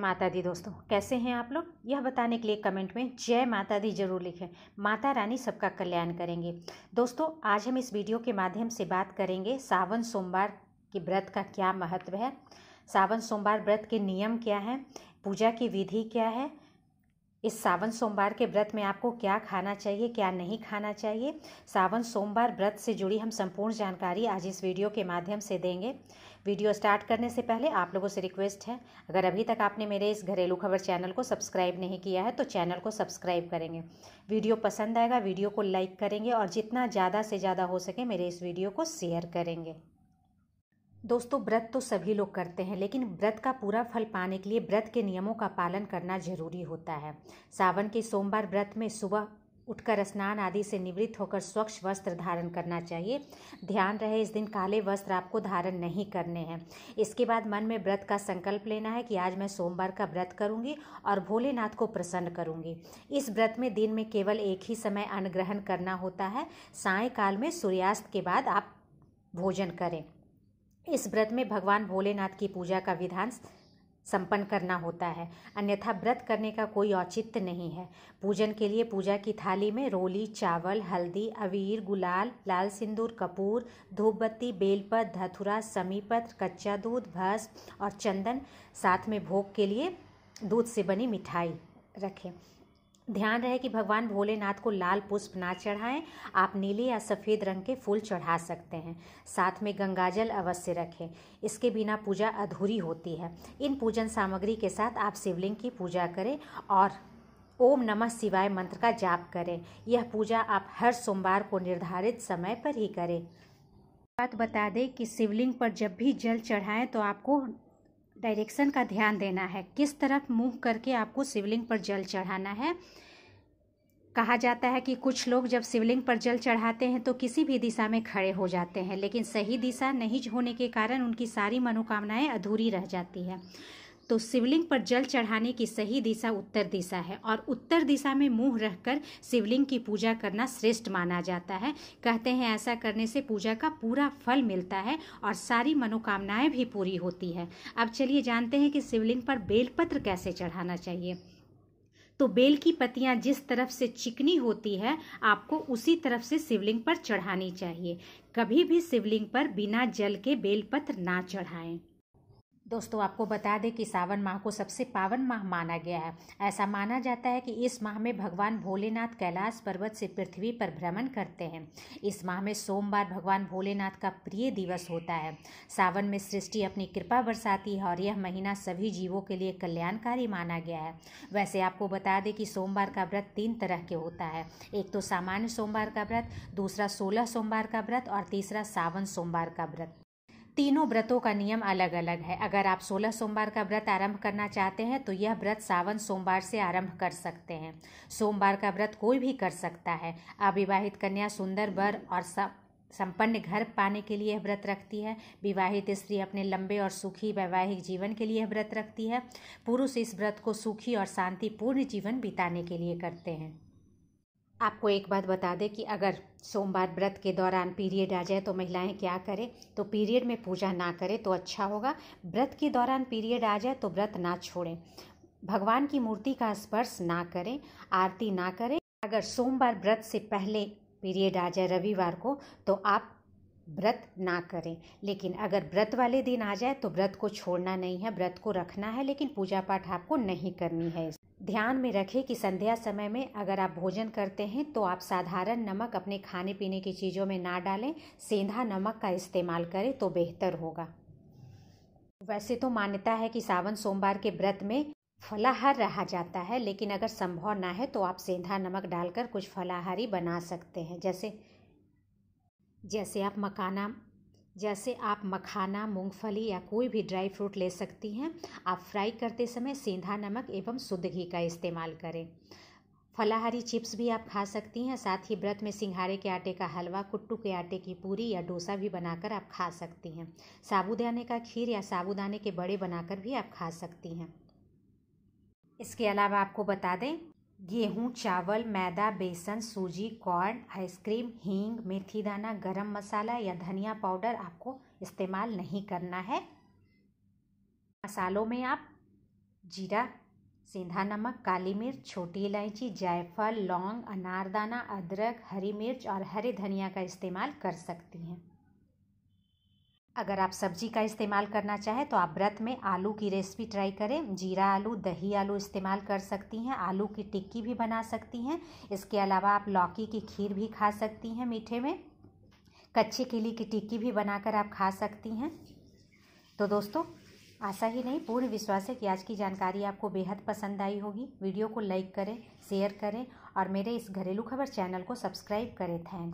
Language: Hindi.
माता दी दोस्तों कैसे हैं आप लोग यह बताने के लिए कमेंट में जय माता दी जरूर लिखें माता रानी सबका कल्याण करेंगे दोस्तों आज हम इस वीडियो के माध्यम से बात करेंगे सावन सोमवार के व्रत का क्या महत्व है सावन सोमवार व्रत के नियम क्या हैं पूजा की विधि क्या है इस सावन सोमवार के व्रत में आपको क्या खाना चाहिए क्या नहीं खाना चाहिए सावन सोमवार व्रत से जुड़ी हम संपूर्ण जानकारी आज इस वीडियो के माध्यम से देंगे वीडियो स्टार्ट करने से पहले आप लोगों से रिक्वेस्ट है अगर अभी तक आपने मेरे इस घरेलू खबर चैनल को सब्सक्राइब नहीं किया है तो चैनल को सब्सक्राइब करेंगे वीडियो पसंद आएगा वीडियो को लाइक करेंगे और जितना ज़्यादा से ज़्यादा हो सके मेरे इस वीडियो को शेयर करेंगे दोस्तों व्रत तो सभी लोग करते हैं लेकिन व्रत का पूरा फल पाने के लिए व्रत के नियमों का पालन करना जरूरी होता है सावन के सोमवार व्रत में सुबह उठकर स्नान आदि से निवृत्त होकर स्वच्छ वस्त्र धारण करना चाहिए ध्यान रहे इस दिन काले वस्त्र आपको धारण नहीं करने हैं इसके बाद मन में व्रत का संकल्प लेना है कि आज मैं सोमवार का व्रत करूंगी और भोलेनाथ को प्रसन्न करूंगी इस व्रत में दिन में केवल एक ही समय अन्न ग्रहण करना होता है सायकाल में सूर्यास्त के बाद आप भोजन करें इस व्रत में भगवान भोलेनाथ की पूजा का विधान संपन्न करना होता है अन्यथा व्रत करने का कोई औचित्य नहीं है पूजन के लिए पूजा की थाली में रोली चावल हल्दी अवीर गुलाल लाल सिंदूर कपूर धूपबत्ती बेलपत धथुरा समीपत कच्चा दूध भस और चंदन साथ में भोग के लिए दूध से बनी मिठाई रखें ध्यान रहे कि भगवान भोलेनाथ को लाल पुष्प ना चढ़ाएं आप नीले या सफ़ेद रंग के फूल चढ़ा सकते हैं साथ में गंगाजल अवश्य रखें इसके बिना पूजा अधूरी होती है इन पूजन सामग्री के साथ आप शिवलिंग की पूजा करें और ओम नमः शिवाय मंत्र का जाप करें यह पूजा आप हर सोमवार को निर्धारित समय पर ही करें बात बता दें कि शिवलिंग पर जब भी जल चढ़ाएं तो आपको डायरेक्शन का ध्यान देना है किस तरफ मुंह करके आपको शिवलिंग पर जल चढ़ाना है कहा जाता है कि कुछ लोग जब शिवलिंग पर जल चढ़ाते हैं तो किसी भी दिशा में खड़े हो जाते हैं लेकिन सही दिशा नहीं होने के कारण उनकी सारी मनोकामनाएं अधूरी रह जाती है तो शिवलिंग पर जल चढ़ाने की सही दिशा उत्तर दिशा है और उत्तर दिशा में मुंह रखकर शिवलिंग की पूजा करना श्रेष्ठ माना जाता है कहते हैं ऐसा करने से पूजा का पूरा फल मिलता है और सारी मनोकामनाएं भी पूरी होती है अब चलिए जानते हैं कि शिवलिंग पर बेलपत्र कैसे चढ़ाना चाहिए तो बेल की पत्तियां जिस तरफ से चिकनी होती है आपको उसी तरफ से शिवलिंग पर चढ़ानी चाहिए कभी भी शिवलिंग पर बिना जल के बेलपत्र ना चढ़ाएं दोस्तों आपको बता दें कि सावन माह को सबसे पावन माह माना गया है ऐसा माना जाता है कि इस माह में भगवान भोलेनाथ कैलाश पर्वत से पृथ्वी पर भ्रमण करते हैं इस माह में सोमवार भगवान भोलेनाथ का प्रिय दिवस होता है सावन में सृष्टि अपनी कृपा बरसाती है और यह महीना सभी जीवों के लिए कल्याणकारी माना गया है वैसे आपको बता दें कि सोमवार का व्रत तीन तरह के होता है एक तो सामान्य सोमवार का व्रत दूसरा सोलह सोमवार का व्रत और तीसरा सावन सोमवार का व्रत तीनों व्रतों का नियम अलग अलग है अगर आप 16 सोमवार का व्रत आरंभ करना चाहते हैं तो यह व्रत सावन सोमवार से आरंभ कर सकते हैं सोमवार का व्रत कोई भी कर सकता है अविवाहित कन्या सुंदर वर और संपन्न घर पाने के लिए व्रत रखती है विवाहित स्त्री अपने लंबे और सुखी वैवाहिक जीवन के लिए व्रत रखती है पुरुष इस व्रत को सुखी और शांतिपूर्ण जीवन बिताने के लिए करते हैं आपको एक बात बता दें कि अगर सोमवार व्रत के दौरान पीरियड आ जाए तो महिलाएं क्या करें तो पीरियड में पूजा ना करें तो अच्छा होगा व्रत के दौरान पीरियड आ जाए तो व्रत ना छोड़ें भगवान की मूर्ति का स्पर्श ना करें आरती ना करें अगर सोमवार व्रत से पहले पीरियड आ जाए रविवार को तो आप व्रत ना करें लेकिन अगर व्रत वाले दिन आ जाए तो व्रत को छोड़ना नहीं है व्रत को रखना है लेकिन पूजा पाठ आपको नहीं करनी है ध्यान में रखें कि संध्या समय में अगर आप भोजन करते हैं तो आप साधारण नमक अपने खाने पीने की चीज़ों में ना डालें सेंधा नमक का इस्तेमाल करें तो बेहतर होगा वैसे तो मान्यता है कि सावन सोमवार के व्रत में फलाहार रहा जाता है लेकिन अगर संभव ना है तो आप सेंधा नमक डालकर कुछ फलाहारी बना सकते हैं जैसे जैसे आप मकाना जैसे आप मखाना मूंगफली या कोई भी ड्राई फ्रूट ले सकती हैं आप फ्राई करते समय सेंधा नमक एवं शुद्ध घी का इस्तेमाल करें फलाहारी चिप्स भी आप खा सकती हैं साथ ही व्रत में सिंघारे के आटे का हलवा कुट्टू के आटे की पूरी या डोसा भी बनाकर आप खा सकती हैं साबुदाने का खीर या साबुदाने के बड़े बनाकर भी आप खा सकती हैं इसके अलावा आपको बता दें गेहूँ चावल मैदा बेसन सूजी कॉर्न आइसक्रीम हींग मेथी दाना गरम मसाला या धनिया पाउडर आपको इस्तेमाल नहीं करना है मसालों में आप जीरा सेंधा नमक काली मिर्च छोटी इलायची जायफल लौंग अनारदाना अदरक हरी मिर्च और हरे धनिया का इस्तेमाल कर सकती हैं अगर आप सब्जी का इस्तेमाल करना चाहें तो आप व्रत में आलू की रेसिपी ट्राई करें जीरा आलू दही आलू इस्तेमाल कर सकती हैं आलू की टिक्की भी बना सकती हैं इसके अलावा आप लौकी की खीर भी खा सकती हैं मीठे में कच्चे केले की टिक्की भी बनाकर आप खा सकती हैं तो दोस्तों आशा ही नहीं पूर्ण विश्वास है कि आज की जानकारी आपको बेहद पसंद आई होगी वीडियो को लाइक करें शेयर करें और मेरे इस घरेलू खबर चैनल को सब्सक्राइब करें थैंक्स